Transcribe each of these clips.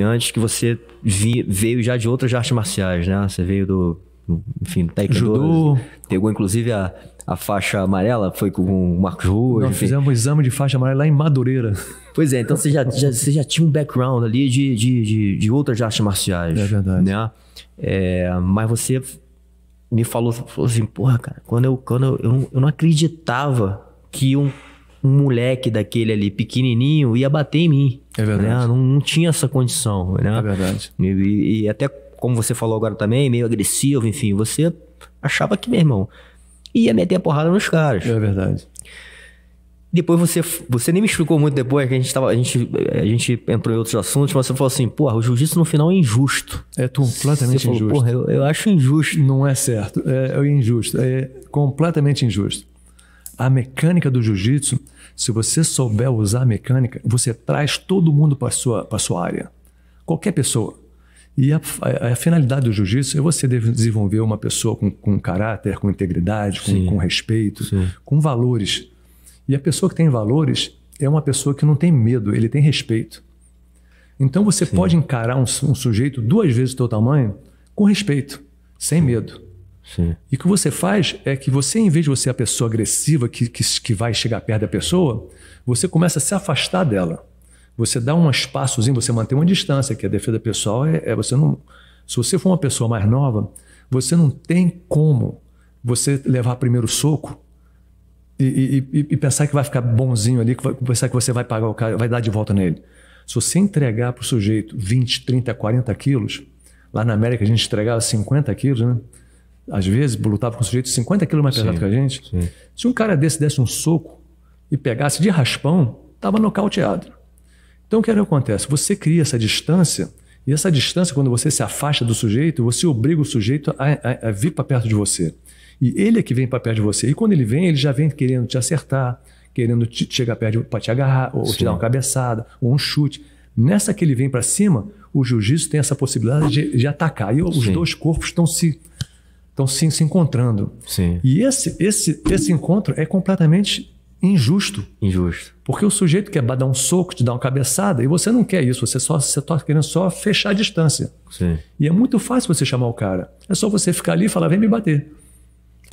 antes que você vi, veio já de outras artes marciais, né? Você veio do, enfim, do taekwondo. Pegou inclusive a, a faixa amarela, foi com o Marcos Rui. Nós fizemos um exame de faixa amarela lá em Madureira. Pois é, então você já, já, você já tinha um background ali de, de, de, de outras artes marciais. É verdade. Né? É, mas você me falou, falou assim, porra, cara, quando eu, quando eu, eu, não, eu não acreditava que um um moleque daquele ali pequenininho ia bater em mim. É né? verdade. Né? Não, não, tinha essa condição, né? É verdade. E, e, até como você falou agora também, meio agressivo, enfim, você achava que, meu irmão, ia meter a porrada nos caras. É verdade. Depois você, você nem me explicou muito depois que a gente, tava, a, gente, a gente entrou em outros assuntos, mas você falou assim, porra, o jiu-jitsu no final é injusto. É completamente falou, injusto. Porra, eu, eu, acho injusto. Não é certo, é, é injusto, é completamente injusto. A mecânica do jiu-jitsu, se você souber usar a mecânica, você traz todo mundo para a sua, sua área. Qualquer pessoa. E a, a, a finalidade do jiu-jitsu é você desenvolver uma pessoa com, com caráter, com integridade, com, com respeito, Sim. com valores. E a pessoa que tem valores é uma pessoa que não tem medo, ele tem respeito. Então você Sim. pode encarar um, um, sujeito duas vezes o seu tamanho com respeito, sem medo. Sim. E o que você faz é que você, em vez de você ser a pessoa agressiva que, que, que vai chegar perto da pessoa, você começa a se afastar dela. Você dá um espaçozinho, você mantém uma distância, que a defesa pessoal é, é você não. Se você for uma pessoa mais nova, você não tem como você levar primeiro soco e, e, e, pensar que vai ficar bonzinho ali, que vai, pensar que você vai pagar o cara, vai dar de volta nele. Se você entregar para o sujeito 20, 30, 40 quilos, lá na América a gente entregava 50 quilos, né? às vezes, lutava com um sujeito 50 quilos mais pesado sim, que a gente. Sim. Se um cara desse desse um soco e pegasse de raspão, estava nocauteado. Então, o que, é que acontece? Você cria essa distância, e essa distância, quando você se afasta do sujeito, você obriga o sujeito a, a, a vir para perto de você. E ele é que vem para perto de você. E quando ele vem, ele já vem querendo te acertar, querendo te, chegar perto para te agarrar, ou Sim. te dar uma cabeçada, ou um chute. Nessa que ele vem para cima, o jiu-jitsu tem essa possibilidade de, de atacar. E os Sim. dois corpos estão se estão se, se encontrando. Sim. E esse, esse, esse encontro é completamente injusto. Injusto. Porque o sujeito quer dar um soco, te dar uma cabeçada, e você não quer isso, você só você está querendo só fechar a distância. Sim. E é muito fácil você chamar o cara. É só você ficar ali e falar, vem me bater.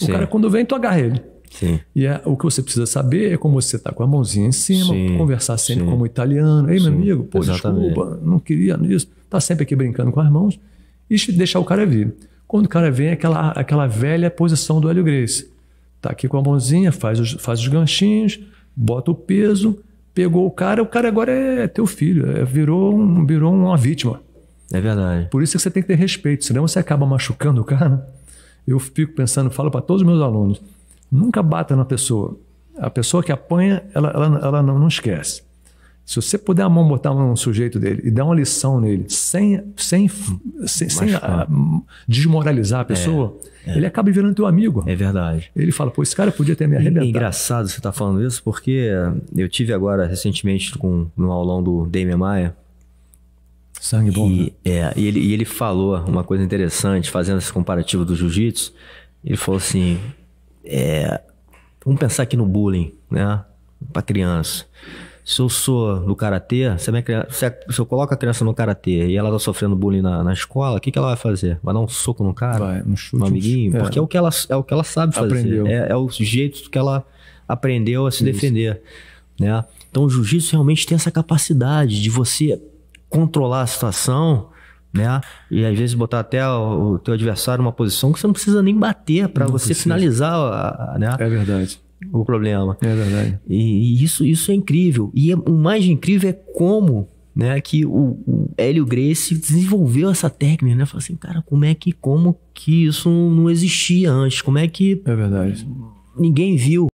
O Sim. cara, quando vem, tu agarra ele. Sim. E é, o que você precisa saber é como você está com a mãozinha em cima, Sim. conversar sempre Sim. como italiano. Ei, meu amigo, pô, Exatamente. desculpa, não queria isso. Está sempre aqui brincando com as mãos e deixar o cara vir. Quando o cara vem, aquela, aquela velha posição do Hélio Grace. Tá aqui com a mãozinha, faz os, faz os ganchinhos, bota o peso, pegou o cara, o cara agora é teu filho, é, virou, um, virou uma vítima. É verdade. Por isso que você tem que ter respeito, senão você acaba machucando o cara. Eu fico pensando, falo para todos os meus alunos, nunca bata na pessoa. A pessoa que apanha, ela, ela, ela não, não esquece. Se você puder a mão botar um sujeito dele e dar uma lição nele, sem, sem, sem, sem a, ah, desmoralizar a é, pessoa, é, é. ele acaba virando teu amigo. É verdade. Ele fala, pô, esse cara podia ter me é arrebentado. É engraçado você estar tá falando isso, porque eu tive agora recentemente com, no aulão do Damian Maia, Sangue bom. E, né? é, e ele, e ele falou uma coisa interessante, fazendo esse comparativo do jiu-jitsu. Ele falou assim: é, vamos pensar aqui no bullying, né? Para criança se eu sou do karatê, se, criança, se, se, eu coloco a criança no karatê e ela tá sofrendo bullying na, na escola, o que, que ela vai fazer? Vai dar um soco no cara? Vai, um chute. Um amiguinho? É. Porque é o, que ela, é o que ela sabe fazer. É, é, o jeito que ela aprendeu a se Isso. defender. Né? Então o jiu-jitsu realmente tem essa capacidade de você controlar a situação né? E às vezes botar até o, o teu adversário numa posição que você não precisa nem bater para você precisa. finalizar, a, a, né? É verdade o problema. É verdade. E, e isso, isso é incrível. E é, o mais incrível é como né, que o, o Hélio Grace desenvolveu essa técnica, né? Falou assim, cara, como é que, como que isso não existia antes? Como é que... É verdade. Ninguém viu.